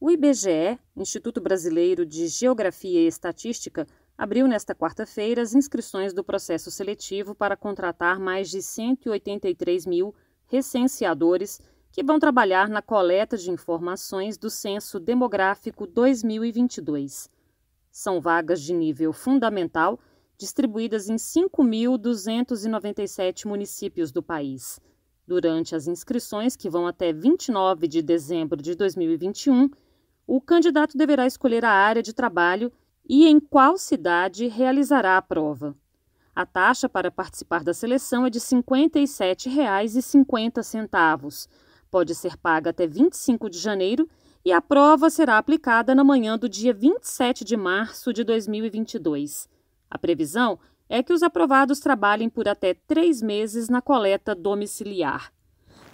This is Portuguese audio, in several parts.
O IBGE, Instituto Brasileiro de Geografia e Estatística, abriu nesta quarta-feira as inscrições do processo seletivo para contratar mais de 183 mil recenseadores que vão trabalhar na coleta de informações do Censo Demográfico 2022. São vagas de nível fundamental, distribuídas em 5.297 municípios do país. Durante as inscrições, que vão até 29 de dezembro de 2021, o candidato deverá escolher a área de trabalho e em qual cidade realizará a prova. A taxa para participar da seleção é de R$ 57,50. Pode ser paga até 25 de janeiro e a prova será aplicada na manhã do dia 27 de março de 2022. A previsão é que os aprovados trabalhem por até três meses na coleta domiciliar.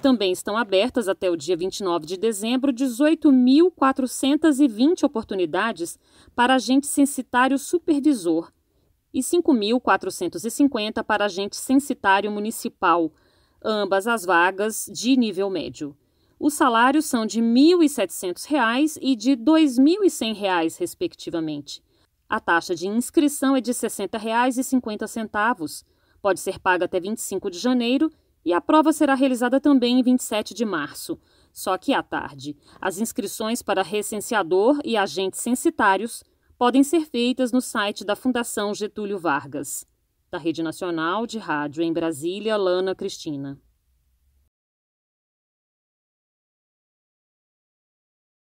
Também estão abertas até o dia 29 de dezembro 18.420 oportunidades para agente censitário supervisor e 5.450 para agente censitário municipal, ambas as vagas de nível médio. Os salários são de R$ 1.700 e de R$ 2.100, respectivamente. A taxa de inscrição é de R$ 60,50. Pode ser paga até 25 de janeiro e a prova será realizada também em 27 de março, só que à tarde. As inscrições para recenseador e agentes censitários podem ser feitas no site da Fundação Getúlio Vargas. Da Rede Nacional de Rádio em Brasília, Lana Cristina.